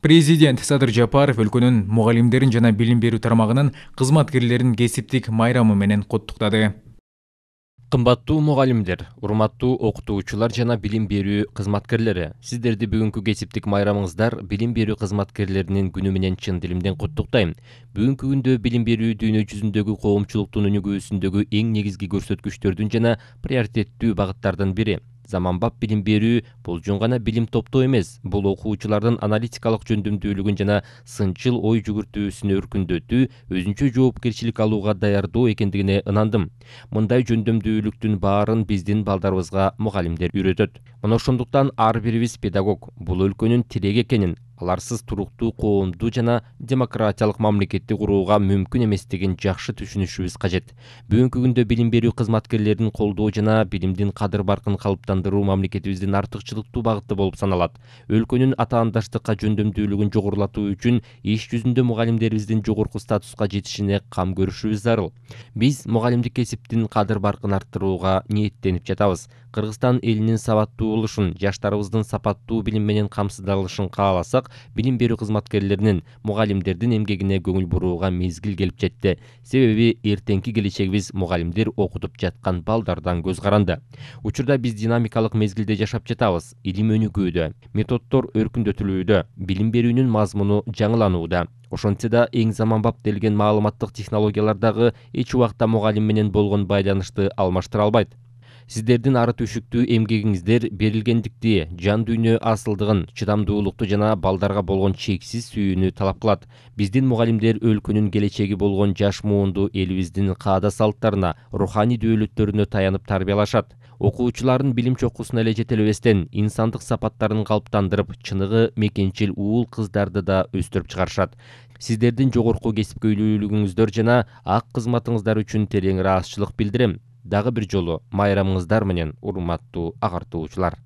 президент садыр жапаров өлкөнүн мугалимдерин жана билим берүү тармагынын кызматкерлерин кесиптик майрамы менен куттуктады кымбаттуу мугалимдер урматтуу окутуучулар жана билим берүү кызматкерлери сиздерди бүгүнкү кесиптик майрамыңыздар билим берүү кызматкерлеринин күнү менен чын дилимден куттуктайм бүгүнкү күндө билим берүү дүйнө жүзүндөгү коомчулуктун өнүгүүсүндөгү эң негизги көрсөткүчтөрдүн жана приоритеттүү багыттардын бири заманбап билим берүү бул жөн гана билим топтоо эмес бул окуучулардын аналитикалык жөндөмдүүлүгүн жана сынчыл ой жүгүртүүсүн өркүндөтүү өзүнчө жоопкерчилик алууга даярдоо экендигине ынандым мындай жөндөмдүүлүктүн баарын биздин балдарыбызга мугалимдер үйрөтөт мына ошондуктан ар бирибиз педагог бул өлкөнүн тиреги экенин аларсыз туруктуу коомду жана демократиялык мамлекетти курууга мүмкүн эместигин жакшы түшүнүшүбүз кажет бүгүнкү күндө билим берүү кызматкерлерин колдоо жана билимдин кадыр баркын калыптандыруу мамлекетибиздин артыкчылыктуу багыты болуп саналат өлкөнүн атаандаштыкка жөндөмдүүлүгүн жогорулатуу үчүн иш жүзүндө мугалимдерибиздин жогорку статуска жетишине кам көрүшүбүз зарыл биз мугалимдик кесиптин кадыр баркын арттырууга ниеттенип жатабыз кыргызстан элинин болушун жаштарыбыздын сапаттуу билим менен камсыздалышын кааласак билим берүү кызматкерлеринин мугалимдердин эмгегине көңүл бурууга мезгил келип жетти себеби эртеңки келечегибиз мугалимдер окутуп жаткан балдардан көз каранды учурда биз динамикалык мезгилде жашап жатабыз илим өнүгүүдө методдор өркүндөтүлүүдө билим берүүнүн мазмуну жаңыланууда ошентсе да эң заманбап делген маалыматтык технологиялар дагы эч убакта мугалим менен болгон байланышты алмаштыра албайт сиздердин ары төшүктүү эмгегиңиздер берилгендикти жан дүйнө асылдыгын чыдамдуулукту жана балдарга болгон чексиз сүйүүнү талап кылат биздин мугалимдер өлкөнүн келечеги болгон жаш муунду элибиздин каада салттарына руханий дөөлөттөрүнө таянып тарбиялашат окуучуларын билим чокусуна эле жетелебестен инсандык сапаттарын калыптандырып чыныгы мекенчил уул кыздарды да өстүрүп чыгарышат сиздердин жогорку кесипкөйлүүлүгүңүздөр жана ак кызматыңыздар үчүн терең ыраазычылык билдирем дагы бир жолу майрамыңыздар менен урматтуу агартуучулар